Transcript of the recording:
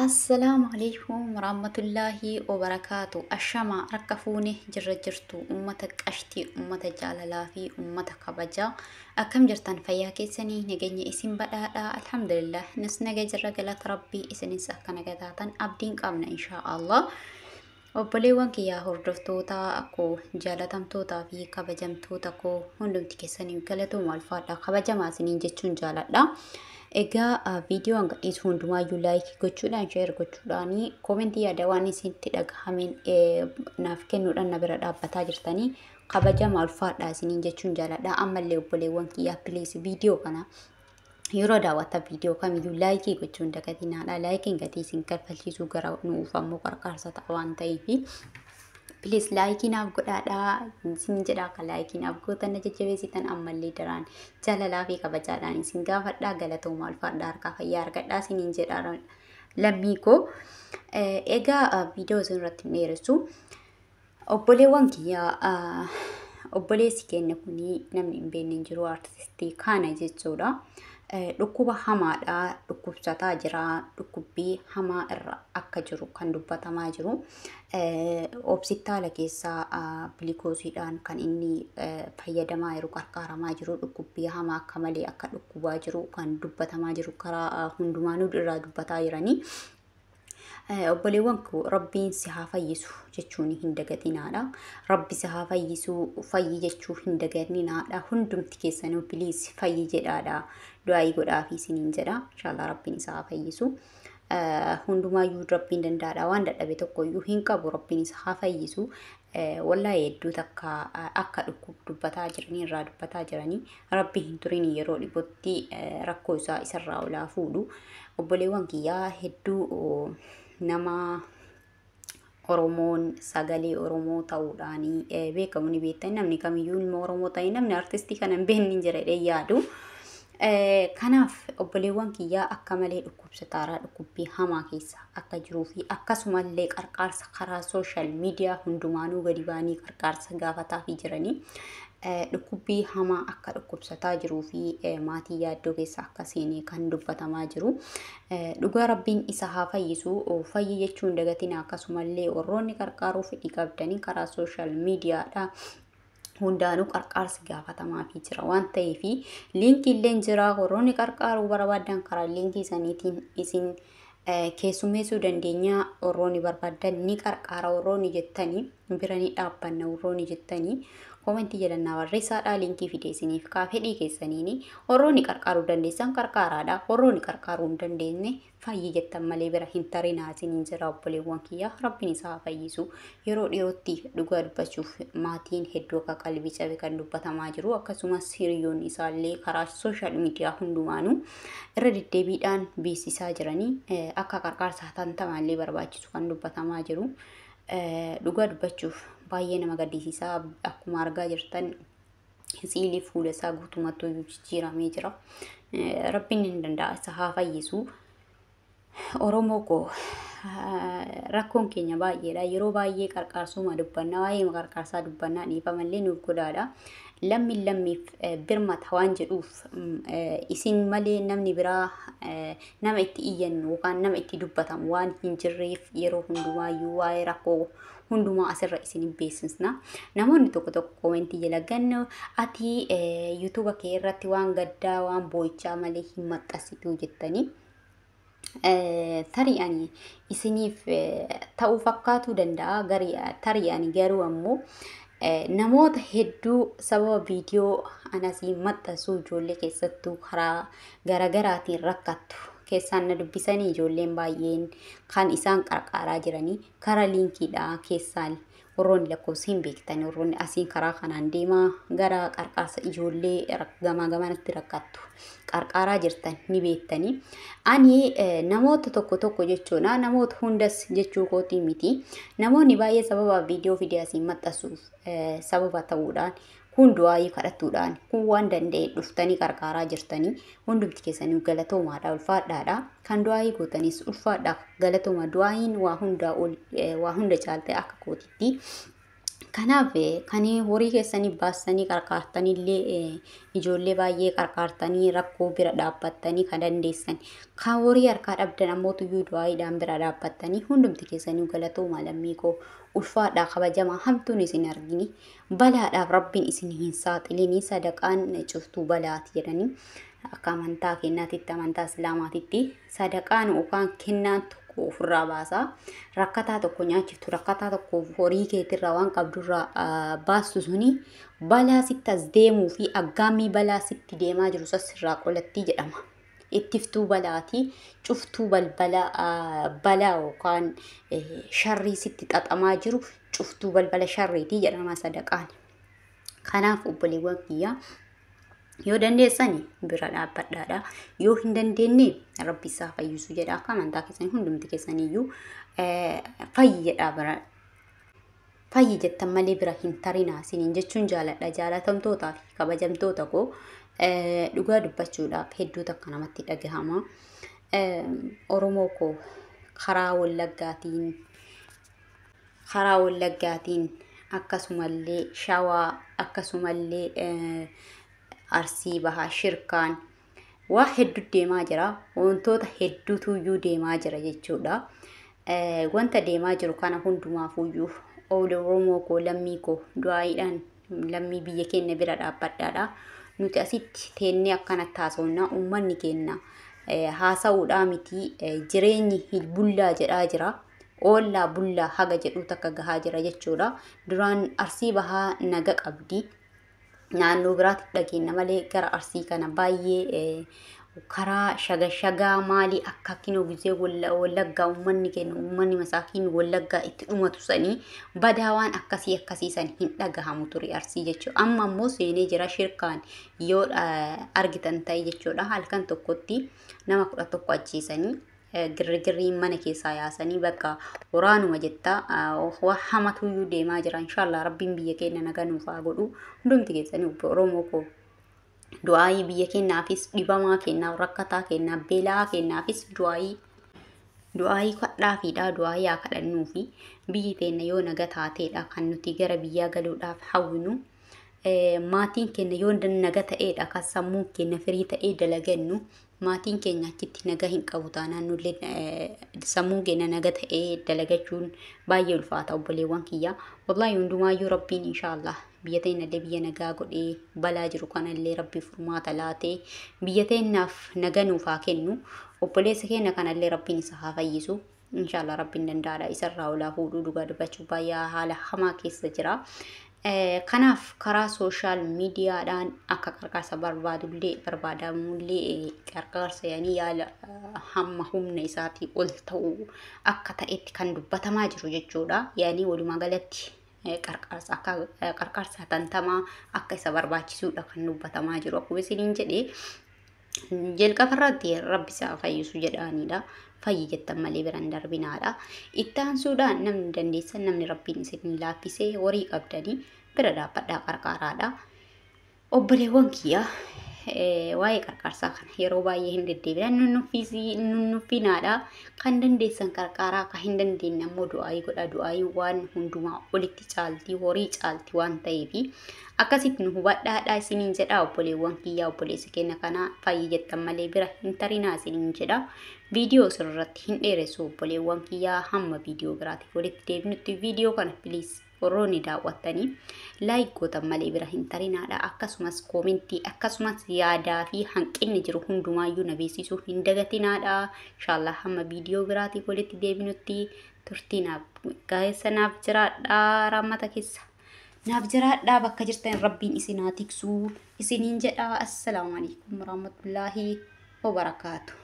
Assalaamu alaikum warahmatullaahi wabarakaatu. Ashamaa rakka fuunee jirra jirtu uummata qashti uummata jaalalaa fi uummata kabajaa akkam jirtan fayyaa keessanii nageenya isin badhaadha alhamdulillah nus naga jirra galata rabbii isinis akka nagataatan abdiin qabna inshaa allah. Obboleewwan kiyyaa hordoftoota akkoo jaalatamtootaa fi kabajamtoota koo hundumti keessanii galatooma alfaadhaa kabajamaasiniin jechuun jaaladha. Egaa viidiyoon gadhiisu hundumayyuu laayikii gochuudhaan sheer gochuudhaanii komentii yaada waan isinitti dhagahameen naaf kennuudhaan na bira dhaabbataa jirtanii kabaja maalfaadha isiniin jechuun jaaladha. Ammallee obboleewwan kiyyaa pilees viidiyoo kana yeroo daawwatta viidiyoo kamiyyuu laayikii gochuun dagatinaadha. Laayikiin gatii isin kalfalchiisuu gara nuuf ammoo qarqaarsa ta'a waan ta'eefi Please laayikinaaf godhaadhaa isin jedha akka laayikinaaf gootan jajjabeessitan ammallee daraan jalalaa fi kabajaadhaan isin gaafadhaa galatooma alfaadhaa harkaa fayyaa argadhaa isiniin jedha lammii koo. Egaa viidiyoo isin irratti dheeressu obboleewwan kiyyaa obboleessi keenya kunii namni hin beekne jiru artistii kaana jechuudha. Eh, dhukkuba hamaadha. Dhukkubsataa jira. Dhukkubbii hamaa irra akka jiru kan dubbatamaa jiru. Eh, obsitaala keessaa ah, bilikoosiidhaan kan inni eh, fayyadamaa jiru qarqaaramaa jiru dhukkubbii hamaa akka malee akka dhukkubaa jiru kan dubbatamaa jiru karaa ah, hundumaanuu irraa dubbataa jiranii Eh, obboleewwan koo rabbiin si haa fayyisu jechuun hin dagatinaadha. Rabbi si haa fayyisu fayyi jechuu hin dagatinaadha. Hundumti keessanuu biliis fayyi jedhaadha. Du'aa'ii godhaafi isiniin jedha. Inshaallah rabbiin isa haa fayyisu. Eh, Hundumaayyuu rabbiin danda'aadha. Waan dadhabe tokkoyyuu hin qabu rabbiin isa haa fayyisu. Eh, wallaa hedduu takka akka dubbataa jiranii irraa dubbataa jiranii rabbi hin turin yeroo dhibotti rakkoo isaa isarraa olaa fuudhu. Obboleewwan kiyyaa hedduu nama Oromoon sagalee Oromoo ta'uudhaanii beekamu ni beektan namni kamiyyuu ilma Oromoo ta'e namni artistii kana hin beekne jedhee yaadu. Kanaaf obboleewwan kiyyaa akka malee dhukkubsataaraa dhukkubbii hamaa keessa akka jiruu fi akkasumallee qarqaarsa karaa sooshaal miidiyaa hundumaanuu gadi ba'anii qarqaarsa gaafataa fi jiranii Eh, dhukkubbii hamaa akka dhukkubsataa jiruu fi eh, maatii yaaddoo keessa akkasiin kan dubbatamaa jiru. Eh, dhugaa rabbiin isa haa fayyisu. Oh, fayyi jechuun dagatina akkasumallee warroonni qarqaaruu fedhii qabdanii karaa sooshaal miidiyaadha hundaanuu qarqaarsi gaafatamaafii jira waan ta'eef liinkii illee jira warroonni qarqaaruu barbaadan karaa Liinki isaaniitiin isin keessummeessuu dandeenya warroonni barbaadan ni qarqaara warroonni jettanii bira ni dhaabbanna warroonni jettanii koomentii jedhannaa barreessaadha. linkii fideessiniif kaa fedhii keessaniini. Warroonni qarqaaruu dandeessan qarqaaraadha. Warroonni qarqaaruu hin dandeenye fayyi jettan malee bira hin tarinaatiin hin jira obboleewwan kiyya rabbiin isaa fayyisu. Yeroo dhiyootti dhugaa dubbachuuf maatiin hedduu akka qalbii cabe kan dubbatamaa jiru akkasumas hiriyoonni isaallee karaa sooshaal miidiyaa hundumaanuu irra deddeebiidhaan beeksisaa jiranii eh, akka qarqaarsa tantamaallee barbaachisu kan dubbatamaa jiru. Eh, dhugaa dubbachuuf baay'ee nama gaddisiisaa akkuma argaa jirtan siilii fuula isaa jijjiiramee jira. Eh, Rabbiin hin danda'a isa haa fayyisu. Oromoo koo eh, rakkoon keenya baay'eedha. Yeroo baay'ee qarqaarsuma dubbanna. Waa'ee qarqaarsaa dubbannaa dhiifamallee nuuf godaadha. lammi lammi birmata waan jedhuuf isin malee namni biraa nama itti iyyannu yookaan nama itti dubbatamu waan hin jirreef yeroo hundumaayyuu waa'ee rakkoo hundumaa asirra isin hin beeksisna. Namoonni tokko tokko koomentii jalagan ati yuutuuba kee irratti waan gaddaa waan boo'ichaa malee hin maxxansituu jettanii. Tarii ani isiniif ta'uu fakkaatu danda'a. Tarii ani garuu ammoo Eh, namoota hedduu sababa viidiyoo anasii maxxansuu ijoollee keessattuu karaa garagaraatiin rakkattu keessaan na dubbisanii ijoolleen baay'een kan isaan qarqaaraa jiranii karaa liinkiidhaa keessaan warroonni lakkoofsa hin beektan warroonni asiin karaa kanaan deemaa gara qarqaarsa ijoollee gamaa gamanatti rakkattu. qarqaraa jirtan ni beektanii. Ani e, namoota tokko tokko jechuudha namoota hundas jechuu kootii miti namoonni baay'ee sababa viidiyoo fiidiyaasiin maxxansuuf e, sababa ta'uudhaan kun du'aayii kadhatuudhaan kun waan danda'e dhuftanii qarqaraa jirtanii hundumti keessanii galatoomaadha ulfaadhaadha kan du'aayii gootanis ulfaadha galatooma du'aayiin waa e, hunda caaltee akka kootitti Kanaaf kan horii keessanii baasanii qarqaartanii illee ijoollee baay'ee qarqaartanii rakkoo bira dhaabbattanii kan dandeessan. Kan horii harkaa dhabdan ammoo tuyyuu du'aayiidhaan bira dhaabbattanii hundumti keessanii galatooma lammii koo ulfaadhaa kabajamaa hamtuun isin arginii. Balaadhaaf rabbiin isin hin saaxilinii sadaqaan cuftuu balaati jedhanii akka amantaa kennaatitti amantaa islaamaatitti sadaqaan yookaan kennaan tokko tokko baasaa. Rakkataa tokko nyaachiftu rakkataa tokko horii keetirraa waan qabdurraa baastu sunii balaa sittas deemuu fi aggaammii balaa sitti deemaa jiru irraa qolattii jedhama. Ittiftuu balaatii cuftuu balbala balaa yookaan sharrii sitti xaxamaa jiru cuftuu balbala sharriitii jedhama sadaqaan. Kanaaf obboleewwan kiyyaa yoo dandeessani bira dhaabbadhaadha yoo hin dandeenye rabbi isaa fayyisu jedha akka amantaa keessanii hundumti eh, keessaniiyyuu fayyadha bira fayyi jettan malee bira hin tarinaa siniin jechuun jaaladha jaalatamtootaa fi kabajamtoota koo dhugaa eh, dubbachuudhaaf hedduutu akka namatti dhagahamaa eh, oromoo koo karaa wallaggaatiin karaa wallaggaatiin akkasumallee shawaa akkasumallee arsii bahaa shirkaan waa hedduu deemaa jira wantoota hedduutuyyuu deemaa jira jechuudha eh, wanta deemaa jiru kana hundumaafuyyuu oromoo koo lammii koo du'aayiidhaan lammii biyya kenna bira dhaabbadhaadha nuti asitti teennee akkanatti taasofnaa ummanni kenna eh, haasa'uudhaa mitii eh, jireenyi bullaa jedhaa jira oollaa bullaa haga jedhuu takka gahaa jira jechuudha duraan arsii bahaa naga qabdi naannoo biraatti dhageenya malee gara arsii kana baay'ee karaa shagashagaa maalii akka kino gizee wallaggaa uummanni kennu uummanni masaakiin wallaggaa itti dhumatu sanii badaa waan akkasii akkasii san hin dhagahamu ture arsii jechuu Amma ammoo seenee jira shirkaan yoo argitan ta'e jechuudha halkan tokkotti nama kudha tokko ajjeesanii girgirriin mana keessaa yaasanii bakka waraanuma hamatuu hamatuyyuu deemaa jira allah rabbiin biyya keenya naganuufaa godhu hundumti keessanii oromoo koo du'aayii biyya kennaafis dhibamaa kennaaf rakkataa kennaaf beelaa kennaafis du'aayii kadhaafidha du'aayii haa biyyi teenya yoo naga taateedha kan nuti gara biyyaa galuudhaaf hawwinu maatiin keenya yoo naga ta'eedha kan sammuu keenya firii ta'ee dalagannu maatiin keenya achitti naga hin qabu taanaan nullee sammuu keenya naga ta'ee dalagachuun baay'ee ulfaata obboleewwan kiyya. Wallaahi hundumaayyuu rabbiin inshaallah biyya teenyallee biyya nagaa godhee balaa jiru kanallee rabbi furmaata laatee biyya teenyaaf naga nuufaa kennu obboleessa keenya kanallee rabbiin isa haa fayyisu. inshaallah rabbiin danda'aadha isarraa olaa fuudhuu dhugaa dubbachuu baay'ee haala hamaa keessa jira. Eh, Kanaaf karaa sooshaal miidiyaadhaan akka qarqarsa barbaadullee barbaadamullee eh, qarqaarsa yaanii yaala eh, hamma humna isaatii ol ta'u akka ta'etti kan dubbatamaa jiru jechuudha. yaani walumaa galatti qarqaarsa akka qarqaarsa akka isa barbaachisuudha kan dubbatamaa jiru akkuma jedhe jedhee jalqabarratti rabbi isaa fayyisu jedhaaniidha. Fayyi jettan malee biraan darbinaadha. Itti aansuudhaan namni dandeessa namni rabbiin isin laaffisee warii qabdanii bira dhaabbadhaa karada. Obboleewwan kiyyaa Eh, waa'ee qarqarsaa kana yeroo baay'ee hin deddeebina. Nunnuffinaadha. Kan dandeessan qarqaraa kan hin dandeenye ammoo du'aayii godha. Du'aayii waan hundumaa olitti caaltii horii caaltii waan ta'eefi akkasitti nu hubadhaadha isiniin jedha obboleewwan kiyyaa obboleessa keenya kana faayyi jettan malee bira hin tarinaa isiniin jedha. Viidiyoo sun irratti hin dheeressu obboleewwan kiyyaa hamma viidiyoo biraati. walitti deebinutti viidiyoo kana piliis warroonni daawwattanii laayik gootan malee bira hin tarinaadha akkasumas koomentii akkasumas yaadaa fi hanqinni jiru hundumaayyuu na beeksisuuf hin dagatinaadha inshaallah hamma viidiyoo biraatiif walitti deebinutti turtiinaaf gaa'essa jiraadha raammata keessa naaf jiraadha bakka jirtan rabbiin isinaa tiksuu isiniin jedha assalaamu alaikum warahmatullaahi wabarakaatu